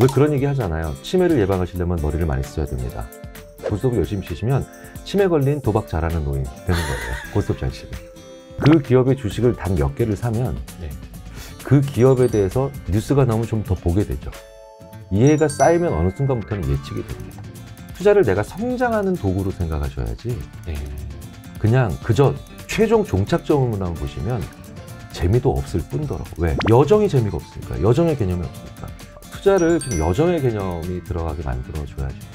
왜 그런 얘기 하잖아요 치매를 예방하시려면 머리를 많이 써야 됩니다 고스톱 열심히 치시면 치매 걸린 도박 잘하는 노인 되는 거예요 고스톱 잘 치면 그 기업의 주식을 단 몇 개를 사면 네. 그 기업에 대해서 뉴스가 나오면 좀 더 보게 되죠 이해가 쌓이면 어느 순간부터는 예측이 됩니다 투자를 내가 성장하는 도구로 생각하셔야지 네. 그냥 그저 최종 종착점으로만 보시면 재미도 없을 뿐더러 왜? 여정이 재미가 없으니까 여정의 개념이 없으니까 투자를 좀 여정의 개념이 들어가게 만들어줘야죠.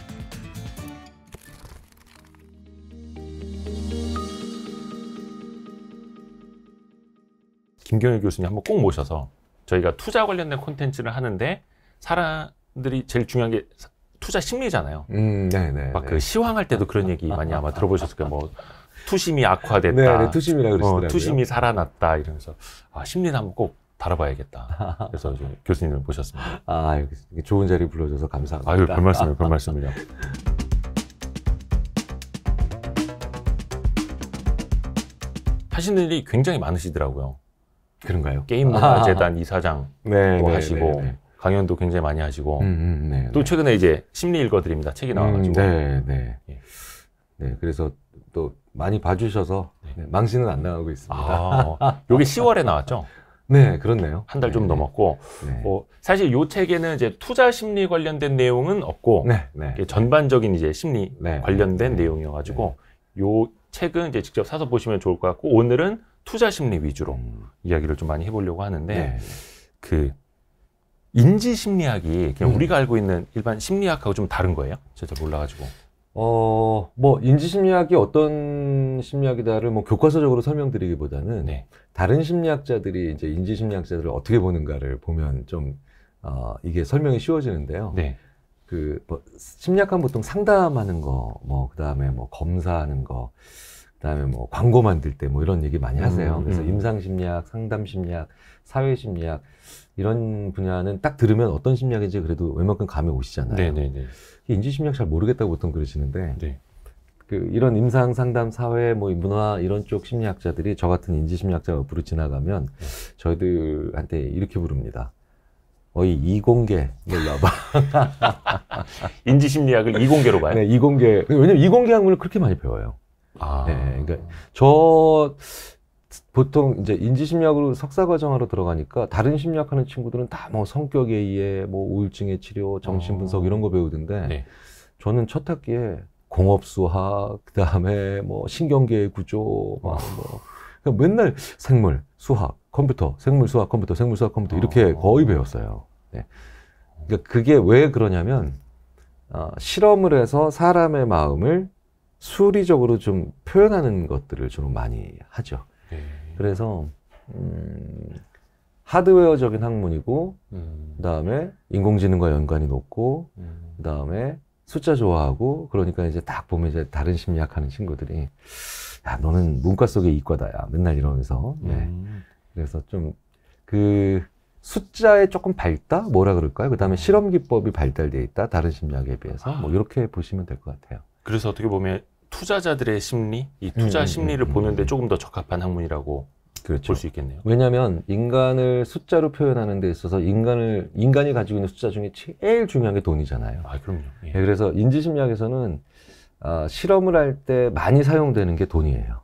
김경일 교수님 한번 꼭 모셔서 저희가 투자 관련된 콘텐츠를 하는데 사람들이 제일 중요한 게 투자 심리잖아요. 음, 네네. 막그 네. 시황할 때도 그런 얘기 많이 아마 들어보셨을 거예요. 뭐 투심이 악화됐다. 네, 네 투심이라 그러시더라고요. 어, 투심이 살아났다 이러면서 아, 심리는 한번 꼭 달아봐야겠다. 그래서 교수님을 모셨습니다. 아, 알겠습 좋은 자리 불러줘서 감사합니다. 아유, 별 말씀이에요, 별 말씀이요. 하시는 일이 굉장히 많으시더라고요. 그런가요? 게임문화재단 뭐 아, 이사장 네, 뭐 네, 하시고 네, 네, 강연도 굉장히 많이 하시고 음, 음, 네, 네. 또 최근에 이제 심리 읽어드립니다. 책이 음, 나와가지고 음, 네, 네. 예. 네, 그래서 또 많이 봐주셔서 망신은 안 나가고 있습니다. 아, 요게 10월에 나왔죠? 네, 그렇네요. 한 달좀 네. 넘었고, 어, 사실 요 책에는 이제 투자 심리 관련된 내용은 없고, 네, 전반적인 이제 심리 관련된 내용이어가지고, 요 책은 이제 직접 사서 보시면 좋을 것 같고, 오늘은 투자 심리 위주로 음. 이야기를 좀 많이 해보려고 하는데, 그, 인지 심리학이 그냥 음. 우리가 알고 있는 일반 심리학하고 좀 다른 거예요? 제가 몰라가지고. 어, 뭐, 인지심리학이 어떤 심리학이다를 뭐 교과서적으로 설명드리기보다는 네. 다른 심리학자들이 이제 인지심리학자들을 어떻게 보는가를 보면 좀, 어, 이게 설명이 쉬워지는데요. 네. 그, 뭐, 심리학하면 보통 상담하는 거, 뭐, 그 다음에 뭐 검사하는 거, 그다음에 뭐 광고 만들 때 뭐 이런 얘기 많이 하세요. 음, 그래서 음. 임상 심리학, 상담 심리학, 사회 심리학 이런 분야는 딱 들으면 어떤 심리학인지 그래도 웬만큼 감이 오시잖아요. 네네네. 네, 네. 인지 심리학 잘 모르겠다고 보통 그러시는데 네. 그 이런 임상 상담 사회 뭐 문화 이런 쪽 심리학자들이 저 같은 인지 심리학자 옆으로 지나가면 네. 저희들한테 이렇게 부릅니다. 어이 이공계 놀라봐. 인지 심리학을 이공계로 봐요. 네, 이공계. 왜냐면 이공계 학문을 그렇게 많이 배워요. 아. 네, 그러니까 저 보통 이제 인지심리학으로 석사 과정으로 들어가니까 다른 심리학하는 친구들은 다 뭐 성격에 의해 뭐, 뭐 우울증의 치료, 정신 분석 어. 이런 거 배우던데 네. 저는 첫 학기에 공업수학 그다음에 뭐 신경계의 구조 막뭐 어. 그러니까 맨날 생물, 수학, 컴퓨터, 생물, 수학, 컴퓨터, 생물, 수학, 컴퓨터 이렇게 어. 거의 배웠어요. 네. 그러니까 그게 왜 그러냐면 어, 실험을 해서 사람의 마음을 수리적으로 좀 표현하는 것들을 주로 많이 하죠. 네. 그래서 음, 하드웨어적인 학문이고 음. 그다음에 인공지능과 연관이 높고 음. 그다음에 숫자 좋아하고 그러니까 이제 딱 보면 이제 다른 심리학하는 친구들이 야 너는 문과 속의 이과다야 맨날 이러면서 네. 음. 그래서 좀 그 숫자에 조금 밝다 뭐라 그럴까요? 그다음에 음. 실험 기법이 발달돼 있다 다른 심리학에 비해서 뭐 아. 이렇게 보시면 될 것 같아요. 그래서 어떻게 보면 투자자들의 심리, 이 음, 투자 음, 심리를 음, 보는데 음. 조금 더 적합한 학문이라고 그렇죠. 볼수 있겠네요. 왜냐하면 인간을 숫자로 표현하는 데 있어서 인간을 인간이 가지고 있는 숫자 중에 제일 중요한 게 돈이잖아요. 아 그럼요. 예. 네, 그래서 인지심리학에서는 어, 실험을 할 때 많이 사용되는 게 돈이에요.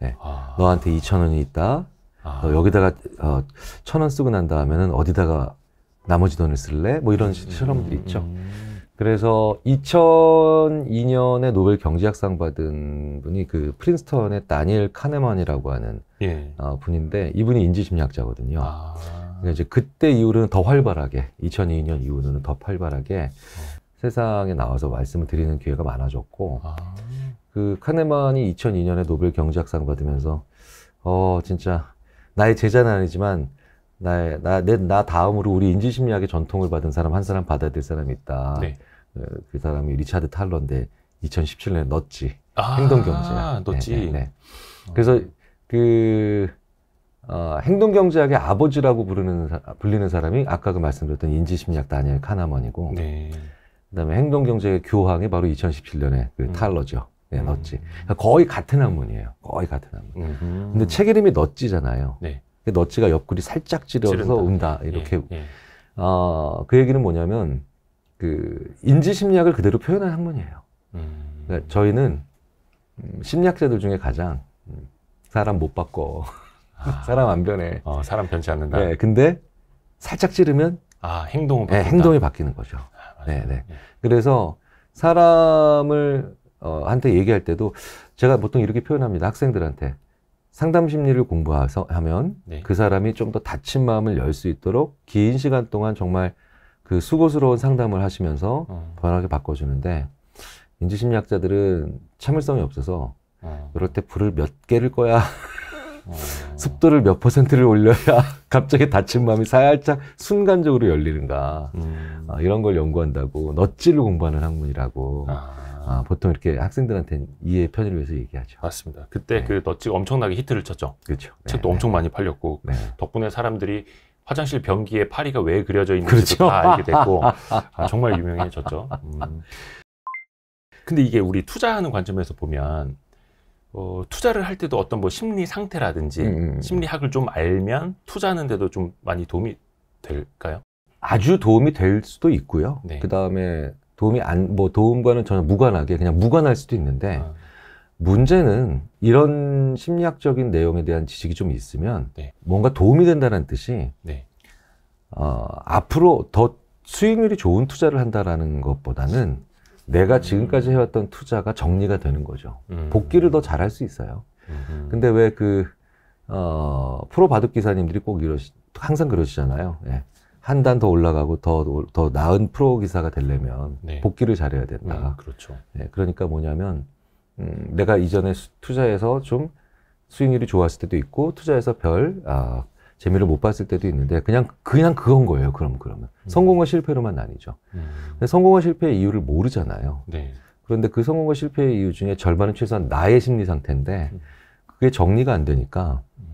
네. 아. 너한테 2천 원이 있다. 아. 너 여기다가 어, 천원 쓰고 난 다음에는 어디다가 나머지 돈을 쓸래? 뭐 이런 실험들이 있죠. 음. 그래서 2002년에 노벨 경제학상 받은 분이 그 프린스턴의 다니엘 카네만이라고 하는 예. 어, 분인데 이분이 인지심리학자거든요. 아. 그러니까 이제 그때 이후로는 더 활발하게 2002년 이후로는 더 활발하게 어. 세상에 나와서 말씀을 드리는 기회가 많아졌고 아. 그 카네만이 2002년에 노벨 경제학상 받으면서 어 진짜 나의 제자는 아니지만 나의 나내 나 다음으로 우리 인지심리학의 전통을 받은 사람 한 사람 받아들될 사람이 있다. 네. 어, 그 사람이 리차드 탈러인데 2017년에 넣었지. 아, 행동 경제학. 넣었지. 네, 네, 네. 어. 그래서 그 어, 행동 경제학의 아버지라고 부르는 불리는 사람이 아까 그 말씀드렸던 인지 심리학 다니엘 카나먼이고 네. 그다음에 행동 경제의 교황이 바로 2017년에 그 음. 탈러죠. 네, 넣었지. 그러니까 거의 같은 학문이에요. 거의 같은 학문. 음흠. 근데 책 이름이 넣지잖아요 네. 너치가 그 옆구리 살짝 찌려서 지다 운다 이렇게 예, 예. 어, 그 얘기는 뭐냐면 그 인지 심리학을 그대로 표현한 학문이에요. 음. 그러니까 저희는 음, 심리학자들 중에 가장 음, 사람 못 바꿔. 아. 사람 안 변해. 어, 사람 변치 않는다. 네, 근데 살짝 찌르면 아, 행동은 네, 행동이 바뀌는 거죠. 아, 네, 네. 예. 그래서 사람을 어, 한테 얘기할 때도 제가 보통 이렇게 표현합니다. 학생들한테 상담 심리를 공부해서 하면 네. 그 사람이 좀더 다친 마음을 열 수 있도록 긴 시간 동안 정말 그 수고스러운 상담을 하시면서 어. 변하게 바꿔주는데 인지심리학자들은 참을성이 없어서 어. 이럴 때 불을 몇 개를 꺼야 어. 습도를 몇 퍼센트를 올려야 갑자기 다친 마음이 살짝 순간적으로 열리는가 음. 아, 이런 걸 연구한다고 넛질을 공부하는 학문이라고 아. 아, 보통 이렇게 학생들한테 이해 편의를 위해서 얘기하죠. 맞습니다. 그때 네. 그 넛질 엄청나게 히트를 쳤죠. 그렇죠. 책도 네, 엄청 네. 많이 팔렸고 네. 덕분에 사람들이 화장실 변기에 파리가 왜 그려져 있는지도 그렇죠. 다 알게 됐고 아, 정말 유명해졌죠. 음. 근데 이게 우리 투자하는 관점에서 보면 어, 투자를 할 때도 어떤 뭐 심리 상태라든지 음. 음, 음. 심리학을 좀 알면 투자하는데도 좀 많이 도움이 될까요? 아주 도움이 될 수도 있고요. 네. 그 다음에 도움이 안, 뭐 도움과는 전혀 무관하게 그냥 무관할 수도 있는데 아. 문제는 이런 심리학적인 내용에 대한 지식이 좀 있으면 네. 뭔가 도움이 된다는 뜻이 네. 어, 앞으로 더 수익률이 좋은 투자를 한다라는 것보다는 내가 음. 지금까지 해왔던 투자가 정리가 되는 거죠. 음. 복귀를 더 잘할 수 있어요. 음. 근데 왜그 어, 프로 바둑 기사님들이 꼭 이러시 항상 그러시잖아요. 예. 한 단 더 올라가고 더 더 나은 프로 기사가 되려면 네. 복귀를 잘해야 된다. 음, 그렇죠. 예, 그러니까 뭐냐면 음, 내가 이전에 투자해서 좀 수익률이 좋았을 때도 있고 투자해서 별 아, 재미를 못 봤을 때도 있는데 그냥 그냥 그건 거예요. 그럼 그러면 음. 성공과 실패로만 나뉘죠. 음. 근데 성공과 실패의 이유를 모르잖아요. 네. 그런데 그 성공과 실패의 이유 중에 절반은 최소한 나의 심리 상태인데 음. 그게 정리가 안 되니까 음.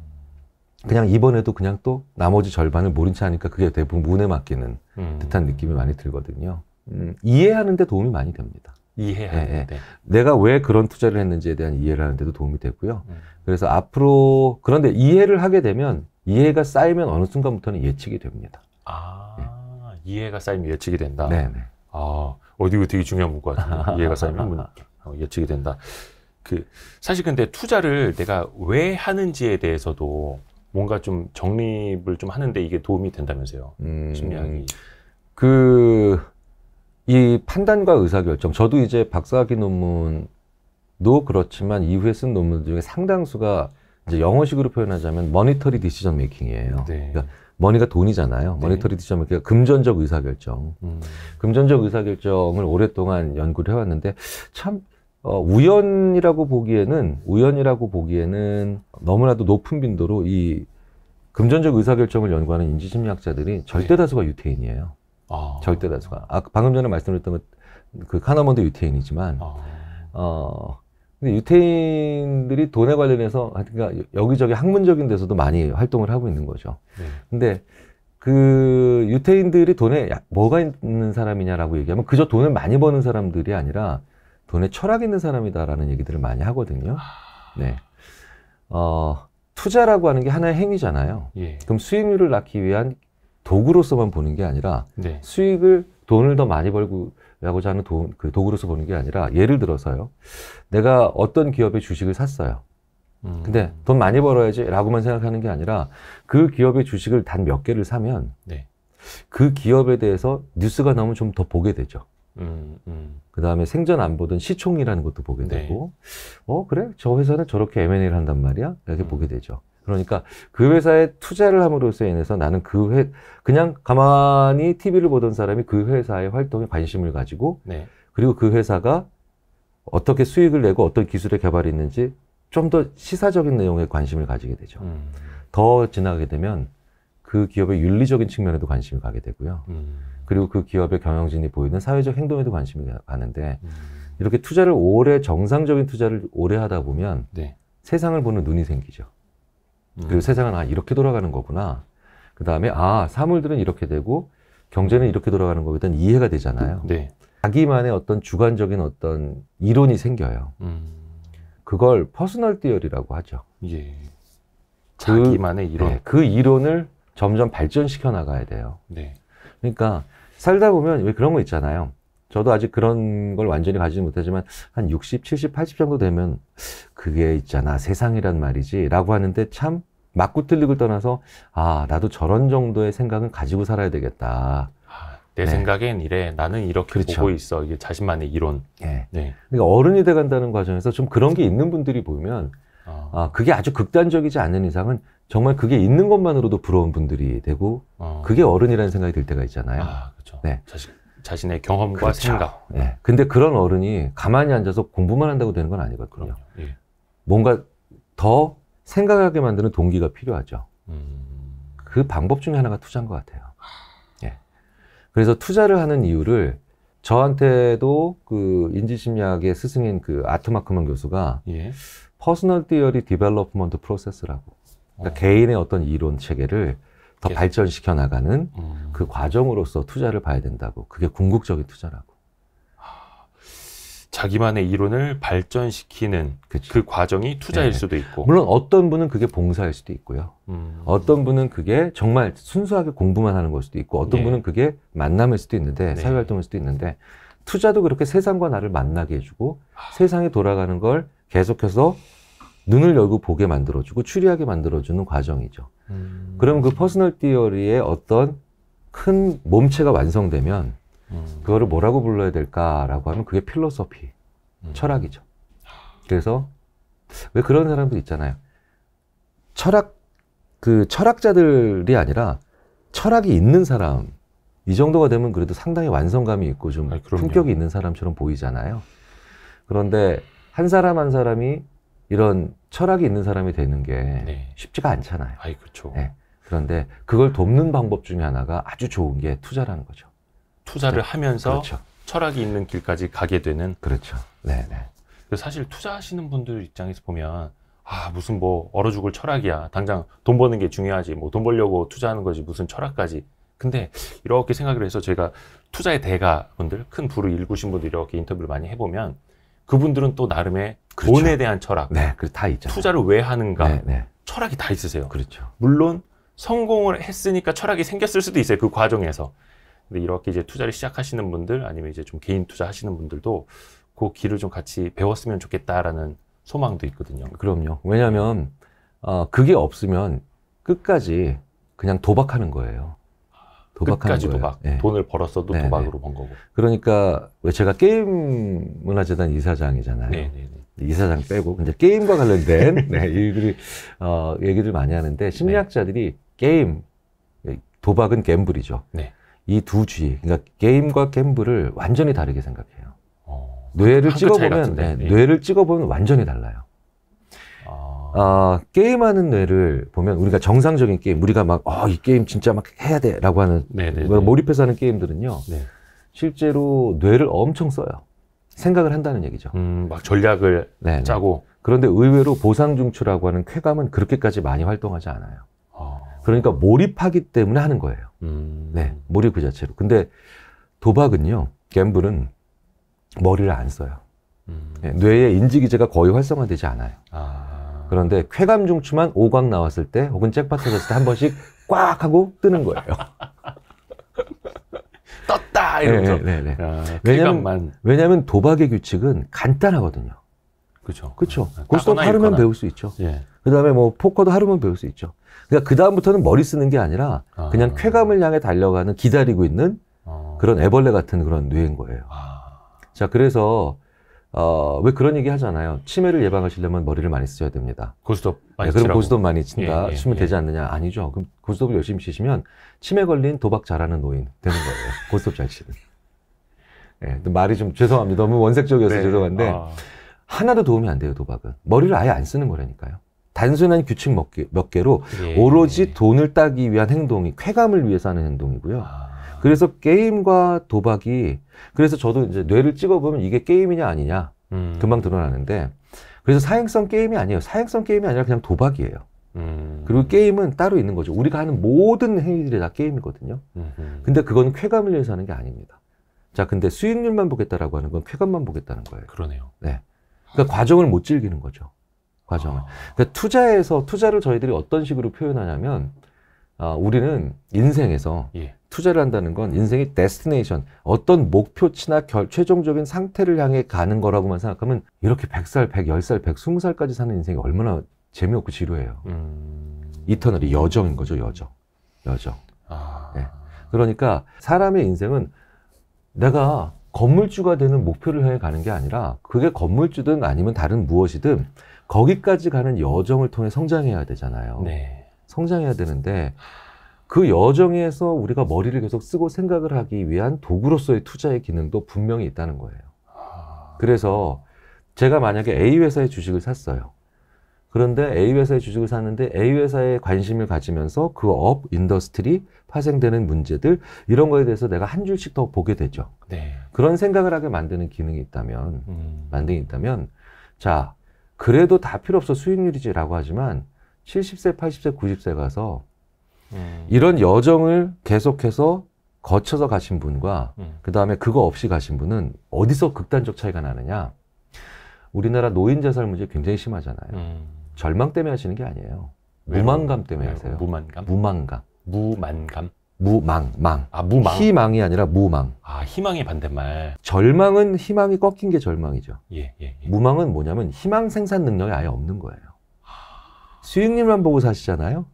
그냥 이번에도 그냥 또 나머지 절반을 모른 채 하니까 그게 대부분 운에 맡기는 음. 듯한 느낌이 많이 들거든요. 음, 이해하는데 도움이 많이 됩니다. 이해해야 예, 예, 되는데. 내가 왜 그런 투자를 했는지에 대한 이해를 하는데도 도움이 되고요. 음. 그래서 앞으로 그런데 이해를 하게 되면 이해가 쌓이면 어느 순간부터는 예측이 됩니다. 아 이해가 쌓이면 예측이 된다. 네네. 네. 아 어디 되게 중요한 것같아요 이해가 쌓이면 뭐 예측이 된다. 그 사실 근데 투자를 내가 왜 하는지에 대해서도 뭔가 좀 정립을 좀 하는데 이게 도움이 된다면서요. 음, 심리학이. 그이 판단과 의사결정, 저도 이제 박사학위 논문도 그렇지만 이후에 쓴 논문 중에 상당수가 이제 영어식으로 표현하자면 머니터리 디시전 메이킹이에요. 네. 그러니까 머니가 돈이잖아요. 머니터리 디시전 메킹 금전적 의사결정. 음. 금전적 의사결정을 오랫동안 연구를 해왔는데 참 어, 우연이라고 보기에는 우연이라고 보기에는 너무나도 높은 빈도로 이 금전적 의사결정을 연구하는 인지심리학자들이 절대 네. 다수가 유태인이에요. 아. 절대 다수가. 아, 방금 전에 말씀드렸던 그카나먼드 유태인이지만, 아. 어, 근데 유태인들이 돈에 관련해서 그러니까 여기저기 학문적인 데서도 많이 활동을 하고 있는 거죠. 네. 근데 그 유태인들이 돈에 뭐가 있는 사람이냐라고 얘기하면 그저 돈을 많이 버는 사람들이 아니라 돈에 철학 있는 사람이다라는 얘기들을 많이 하거든요. 아. 네. 어, 투자라고 하는 게 하나의 행위잖아요. 예. 그럼 수익률을 낳기 위한 도구로서만 보는 게 아니라 네. 수익을 돈을 더 많이 벌고자 하고 하는 돈, 그 도구로서 보는 게 아니라 예를 들어서요. 내가 어떤 기업의 주식을 샀어요. 음. 근데 돈 많이 벌어야지라고만 생각하는 게 아니라 그 기업의 주식을 단 몇 개를 사면 네. 그 기업에 대해서 뉴스가 나오면 좀 더 보게 되죠. 음, 음. 그 다음에 생전 안 보던 시총이라는 것도 보게 네. 되고, 어, 그래? 저 회사는 저렇게 M&A를 한단 말이야? 이렇게 음. 보게 되죠. 그러니까 그 회사에 투자를 함으로써 인해서 나는 그 회, 그냥 가만히 TV를 보던 사람이 그 회사의 활동에 관심을 가지고 네. 그리고 그 회사가 어떻게 수익을 내고 어떤 기술의 개발이 있는지 좀 더 시사적인 내용에 관심을 가지게 되죠. 음. 더 지나가게 되면 그 기업의 윤리적인 측면에도 관심이 가게 되고요. 음. 그리고 그 기업의 경영진이 보이는 사회적 행동에도 관심이 가는데 음. 이렇게 투자를 오래 정상적인 투자를 오래 하다 보면 네. 세상을 보는 눈이 생기죠. 음. 그 세상은 아 이렇게 돌아가는 거구나. 그 다음에 아 사물들은 이렇게 되고 경제는 이렇게 돌아가는 거에 대한 이해가 되잖아요. 네. 자기만의 어떤 주관적인 어떤 이론이 생겨요. 음. 그걸 퍼스널 디어리라고 하죠. 예. 그 자기만의 그, 이론. 네, 그 이론을 점점 발전시켜 나가야 돼요. 네. 그러니까 살다 보면 왜 그런 거 있잖아요. 저도 아직 그런 걸 완전히 가지는 못하지만 한 60, 70, 80 정도 되면 그게 있잖아. 세상이란 말이지. 라고 하는데 참 맞고 틀리고 떠나서 아, 나도 저런 정도의 생각은 가지고 살아야 되겠다. 아, 내 네. 생각엔 이래 나는 이렇게 그렇죠. 보고 있어 이게 자신만의 이론 네. 네. 그러니까 어른이 돼간다는 과정에서 좀 그런 게 있는 분들이 보면 아. 아 그게 아주 극단적이지 않은 이상은 정말 그게 있는 것만으로도 부러운 분들이 되고 어. 그게 어른이라는 생각이 들 때가 있잖아요 아, 그렇죠. 네. 자식. 자신의 경험과 그렇죠. 생각. 예. 근데 그런 어른이 가만히 앉아서 공부만 한다고 되는 건 아니거든요. 예. 뭔가 더 생각하게 만드는 동기가 필요하죠. 음... 그 방법 중에 하나가 투자인 것 같아요. 아. 예. 그래서 투자를 하는 이유를 저한테도 그 인지심리학의 스승인 그아트마크먼 교수가 예. 퍼스널 디어리 디벨롭먼트 프로세스라고 그러니까 어. 개인의 어떤 이론 체계를 더 발전시켜 나가는 음. 그 과정으로서 투자를 봐야 된다고. 그게 궁극적인 투자라고. 아, 자기만의 이론을 발전시키는 그쵸. 그 과정이 투자일 네. 수도 있고 물론 어떤 분은 그게 봉사일 수도 있고요 음. 어떤 분은 그게 정말 순수하게 공부만 하는 걸 수도 있고 어떤 네. 분은 그게 만남일 수도 있는데 네. 사회활동일 수도 있는데 투자도 그렇게 세상과 나를 만나게 해주고 아. 세상이 돌아가는 걸 계속해서 눈을 열고 보게 만들어주고 추리하게 만들어주는 과정이죠 음. 그럼 그 퍼스널 디어리의 어떤 큰 몸체가 완성되면 음. 그거를 뭐라고 불러야 될까라고 하면 그게 필로소피, 음. 철학이죠. 그래서 왜 그런 사람들 있잖아요. 철학 그 철학자들이 아니라 철학이 있는 사람 이 정도가 되면 그래도 상당히 완성감이 있고 좀아 품격이 있는 사람처럼 보이잖아요. 그런데 한 사람 한 사람이 이런 철학이 있는 사람이 되는 게 네. 쉽지가 않잖아요. 아이, 그렇죠. 네. 그런데 그걸 돕는 방법 중에 하나가 아주 좋은 게 투자라는 거죠. 투자를 네. 하면서 그렇죠. 철학이 있는 길까지 가게 되는 그렇죠. 네, 네. 사실 투자하시는 분들 입장에서 보면 아 무슨 뭐 얼어 죽을 철학이야 당장 돈 버는 게 중요하지 뭐 돈 벌려고 투자하는 거지 무슨 철학까지 근데 이렇게 생각을 해서 제가 투자의 대가분들 큰 부를 일구신 분들 이렇게 인터뷰를 많이 해보면 그분들은 또 나름의 그렇죠. 돈에 대한 철학, 네, 다 있죠. 투자를 왜 하는가 네, 네. 철학이 다 있으세요. 그렇죠. 물론 성공을 했으니까 철학이 생겼을 수도 있어요. 그 과정에서. 근데 이렇게 이제 투자를 시작하시는 분들 아니면 이제 좀 개인 투자 하시는 분들도 그 길을 좀 같이 배웠으면 좋겠다라는 소망도 있거든요. 그럼요. 왜냐하면 어, 그게 없으면 끝까지 그냥 도박하는 거예요. 끝까지 거예요. 도박. 네. 돈을 벌었어도 네. 네. 도박으로 번 거고. 그러니까 왜 제가 게임 문화재단 이사장이잖아요. 네. 네, 네. 이사장 빼고 근데 게임과 관련된 네, 일들이 어, 얘기를 많이 하는데 심리학자들이 게임 도박은 갬블이죠. 이두주 그러니까 게임과 갬블을 완전히 다르게 생각해요. 어, 뇌를 찍어보면 네, 뇌를 찍어보면 완전히 달라요. 아, 게임하는 뇌를 보면 우리가 정상적인 게임, 우리가 막, 어, 이 게임 진짜 막 해야 돼. 라고 하는, 네네네. 네, 뭐 네. 몰입해서 하는 게임들은요. 네. 실제로 뇌를 엄청 써요. 생각을 한다는 얘기죠. 음, 막 전략을 네네. 네. 짜고. 그런데 의외로 보상중추라고 하는 쾌감은 그렇게까지 많이 활동하지 않아요. 어... 그러니까 몰입하기 때문에 하는 거예요. 음... 네, 몰입 그 자체로. 근데 도박은요, 갬블은 머리를 안 써요. 음... 네, 뇌의 인지기제가 거의 활성화되지 않아요. 아... 그런데 쾌감 중추만 5광 나왔을 때 혹은 잭팟 터졌을 때 한 번씩 꽉 하고 뜨는 거예요. 떴다 이러죠 네, 네, 네. 야, 네. 아, 왜냐면 왜냐면 도박의 규칙은 간단하거든요. 그렇죠. 그렇죠. 골스톱 하루면 있거나. 배울 수 있죠. 예. 그다음에 뭐 포커도 하루면 배울 수 있죠. 그러니까 그 다음부터는 머리 쓰는 게 아니라 아. 그냥 쾌감을 향해 달려가는 기다리고 있는 아, 그런 애벌레 같은 그런 뇌인 거예요. 아. 자, 그래서 어, 왜 그런 얘기 하잖아요. 치매를 예방하시려면 머리를 많이 쓰셔야 됩니다. 고스톱 많이 네, 그럼 고스톱 많이 친다, 예, 예, 치면 예. 되지 않느냐? 아니죠. 그럼 고스톱을 열심히 치시면 치매 걸린 도박 잘하는 노인 되는 거예요. 고스톱 잘 치는. 예, 말이 좀 죄송합니다. 너무 원색적이어서 네. 죄송한데 아. 하나도 도움이 안 돼요 도박은. 머리를 아예 안 쓰는 거라니까요. 단순한 규칙 몇, 개, 몇 개로 예. 오로지 돈을 따기 위한 행동이 쾌감을 위해서 하는 행동이고요. 아. 그래서 게임과 도박이 그래서 저도 이제 뇌를 찍어보면 이게 게임이냐 아니냐 음. 금방 드러나는데 그래서 사행성 게임이 아니에요. 사행성 게임이 아니라 그냥 도박이에요. 음. 그리고 게임은 따로 있는 거죠. 우리가 하는 모든 행위들이 다 게임이거든요. 음. 근데 그건 쾌감을 위해서 하는 게 아닙니다. 자, 근데 수익률만 보겠다라고 하는 건 쾌감만 보겠다는 거예요. 그러네요. 네. 그러니까 과정을 못 즐기는 거죠. 과정을. 아. 그러니까 투자에서 투자를 저희들이 어떤 식으로 표현하냐면 아, 우리는 인생에서 예. 투자를 한다는 건 인생의 데스티네이션, 어떤 목표치나 결, 최종적인 상태를 향해 가는 거라고만 생각하면 이렇게 100살, 110살, 120살까지 사는 인생이 얼마나 재미없고 지루해요. 음... 이터널이 여정인 거죠, 여정. 여정. 아... 네. 그러니까 사람의 인생은 내가 건물주가 되는 목표를 향해 가는 게 아니라 그게 건물주든 아니면 다른 무엇이든 거기까지 가는 여정을 통해 성장해야 되잖아요. 네. 성장해야 되는데 그 여정에서 우리가 머리를 계속 쓰고 생각을 하기 위한 도구로서의 투자의 기능도 분명히 있다는 거예요. 아. 그래서 제가 만약에 A 회사의 주식을 샀어요. 그런데 A 회사의 주식을 샀는데 A 회사에 관심을 가지면서 그 업, 인더스트리, 파생되는 문제들 이런 거에 대해서 내가 한 줄씩 더 보게 되죠. 네. 그런 생각을 하게 만드는 기능이 있다면, 음. 만등이 있다면, 자, 그래도 다 필요 없어 수익률이지라고 하지만 70세, 80세, 90세 가서 이런 여정을 계속해서 거쳐서 가신 분과 음. 그 다음에 그거 없이 가신 분은 어디서 극단적 차이가 나느냐? 우리나라 노인 자살 문제 굉장히 심하잖아요. 음. 절망 때문에 하시는 게 아니에요. 무만감 때문에 외로, 하세요. 무만감. 무만감. 무만감. 무망, 망. 아, 무망. 희망이 아니라 무망. 아, 희망의 반대말. 절망은 희망이 꺾인 게 절망이죠. 예, 예, 예. 무망은 뭐냐면 희망 생산 능력이 아예 없는 거예요. 하... 아. 수익률만 보고 사시잖아요.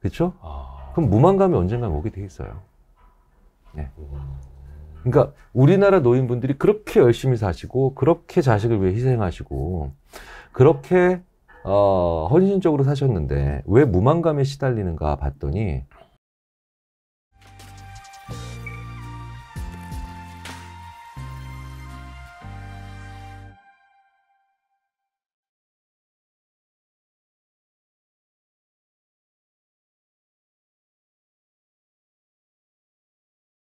그렇죠? 아... 그럼 무만감이 언젠간 오게 돼 있어요. 네. 음. 그러니까 우리나라 노인분들이 그렇게 열심히 사시고 그렇게 자식을 위해 희생하시고 그렇게 어, 헌신적으로 사셨는데 왜 무만감에 시달리는가 봤더니